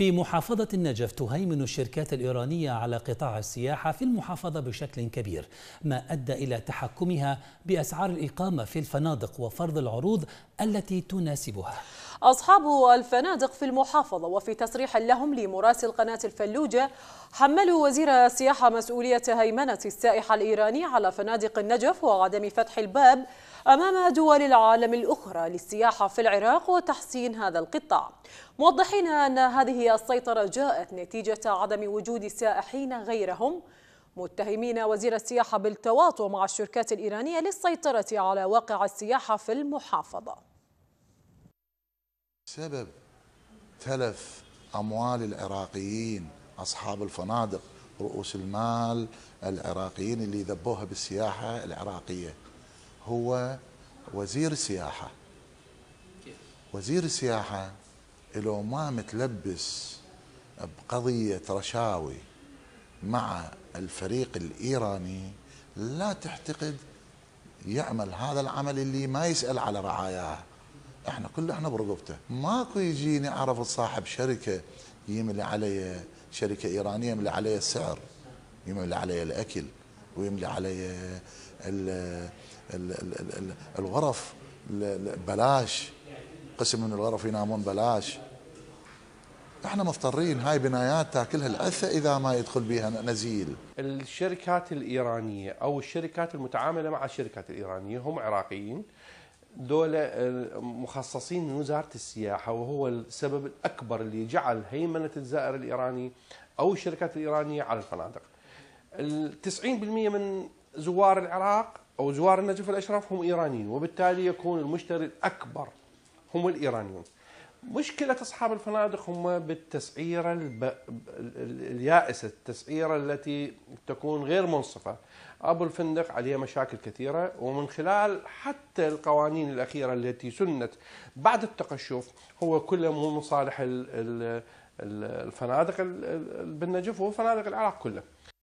في محافظة النجف تهيمن الشركات الإيرانية على قطاع السياحة في المحافظة بشكل كبير ما أدى إلى تحكمها بأسعار الإقامة في الفنادق وفرض العروض التي تناسبها أصحاب الفنادق في المحافظة وفي تصريح لهم لمراسل قناة الفلوجة حملوا وزير السياحة مسؤولية هيمنة السائحة الإيراني على فنادق النجف وعدم فتح الباب أمام دول العالم الأخرى للسياحة في العراق وتحسين هذا القطاع موضحين أن هذه السيطرة جاءت نتيجة عدم وجود سائحين غيرهم متهمين وزير السياحة بالتواطؤ مع الشركات الإيرانية للسيطرة على واقع السياحة في المحافظة سبب تلف أموال العراقيين أصحاب الفنادق رؤوس المال العراقيين اللي ذبوها بالسياحة العراقية هو وزير سياحة وزير السياحة لو ما متلبس بقضية رشاوي مع الفريق الإيراني لا تعتقد يعمل هذا العمل اللي ما يسأل على رعاياه احنا كل احنا برقبته ماكو يجيني اعرف صاحب شركة يملي علي شركة ايرانية يملي علي السعر يملي علي الاكل ويملي علي الغرف بلاش قسم من الغرف ينامون بلاش احنا مضطرين هاي بنايات تاكلها العثة اذا ما يدخل بها نزيل الشركات الايرانيه او الشركات المتعامله مع الشركات الايرانيه هم عراقيين دولة مخصصين من وزارة السياحة وهو السبب الأكبر اللي جعل هيمنة الزائر الإيراني أو الشركات الإيرانية على الفنادق 90% من زوار العراق او زوار النجف الأشرف هم ايرانيين وبالتالي يكون المشتري الاكبر هم الايرانيون. مشكله اصحاب الفنادق هم بالتسعيره الب... اليائسه، التسعيره التي تكون غير منصفه. ابو الفندق عليه مشاكل كثيره ومن خلال حتى القوانين الاخيره التي سنت بعد التقشف هو كله مو مصالح الفنادق بالنجف وفنادق العراق كله.